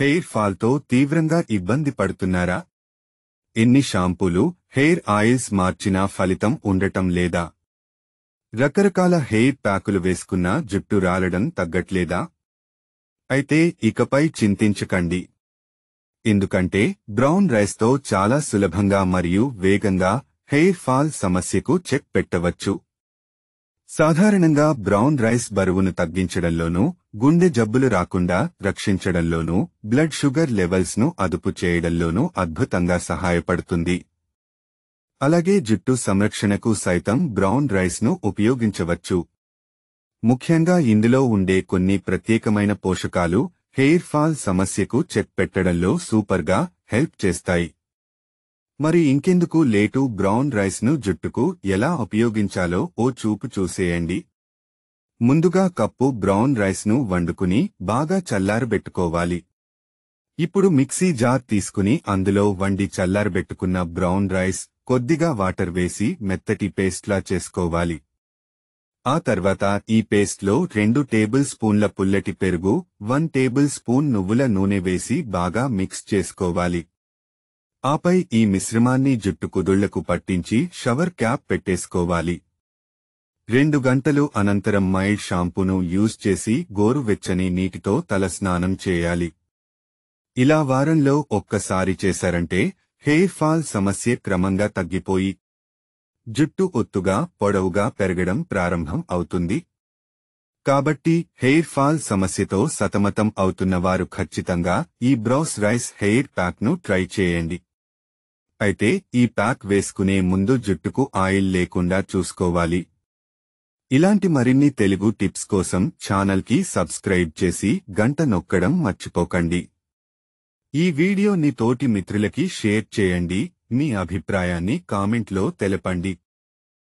hair ఫాల్తో తీవ్రంగా ఇబ్బంది పడుతున్నారా ఎన్ని షాంపూలు హెయిర్ ఆయిల్స్ మార్చినా ఫలితం ఉండటం లేదా రకరకాల హెయిర్ ప్యాకులు వేసుకున్నా జుట్టు రాలడం తగ్గట్లేదా అయితే ఇకపై చింతించకండి ఎందుకంటే బ్రౌన్ రైస్తో చాలా సులభంగా మరియు వేగంగా హెయిర్ ఫాల్ సమస్యకు చెక్ పెట్టవచ్చు సాధారణంగా బ్రౌన్ రైస్ బరువును తగ్గించడంలోనూ గుండె జబ్బులు రాకుండా రక్షించడంలోనూ బ్లడ్ షుగర్ లెవెల్స్ను అదుపు చేయడంలోనూ అద్భుతంగా సహాయపడుతుంది అలాగే జుట్టు సంరక్షణకు సైతం బ్రౌన్ రైస్ను ఉపయోగించవచ్చు ముఖ్యంగా ఇందులో ఉండే కొన్ని ప్రత్యేకమైన పోషకాలు హెయిర్ ఫాల్ సమస్యకు చెక్ పెట్టడంలో సూపర్గా హెల్ప్ చేస్తాయి మరి ఇంకెందుకు లేటు బ్రౌన్ రైస్ను జుట్టుకు ఎలా ఉపయోగించాలో ఓ చూపు చూసేయండి ముందుగా కప్పు బ్రౌన్ రైస్ను వండుకుని బాగా చల్లారబెట్టుకోవాలి ఇప్పుడు మిక్సీ జార్ తీసుకుని అందులో వండి చల్లారబెట్టుకున్న బ్రౌన్ రైస్ కొద్దిగా వాటర్ వేసి మెత్తటి పేస్ట్లా చేసుకోవాలి ఆ తర్వాత ఈ పేస్ట్లో రెండు టేబుల్ స్పూన్ల పుల్లటి పెరుగు వన్ టేబుల్ స్పూన్ నువ్వుల నూనె వేసి బాగా మిక్స్ చేసుకోవాలి ఆపై ఈ మిశ్రమాన్ని జుట్టు కుదుళ్లకు పట్టించి షవర్ క్యాప్ పెట్టేసుకోవాలి రెండు గంటలు అనంతరం మైల్డ్ షాంపూను యూజ్ చేసి గోరువెచ్చని నీటితో తలస్నానం చేయాలి ఇలా వారంలో ఒక్కసారి చేశారంటే హెయిర్ ఫాల్ సమస్య క్రమంగా తగ్గిపోయి జుట్టు ఒత్తుగా పొడవుగా పెరగడం ప్రారంభం అవుతుంది కాబట్టి హెయిర్ ఫాల్ సమస్యతో సతమతం అవుతున్న వారు ఖచ్చితంగా ఈ బ్రౌస్ రైస్ హెయిర్ ప్యాక్ను ట్రై చేయండి అయితే ఈ ప్యాక్ వేసుకునే ముందు జుట్టుకు ఆయిల్ లేకుండా చూసుకోవాలి ఇలాంటి మరిన్ని తెలుగు టిప్స్ కోసం ఛానల్కి సబ్స్క్రైబ్ చేసి గంట నొక్కడం మర్చిపోకండి ఈ వీడియో నీ తోటి మిత్రులకి షేర్ చేయండి మీ అభిప్రాయాన్ని కామెంట్లో తెలపండి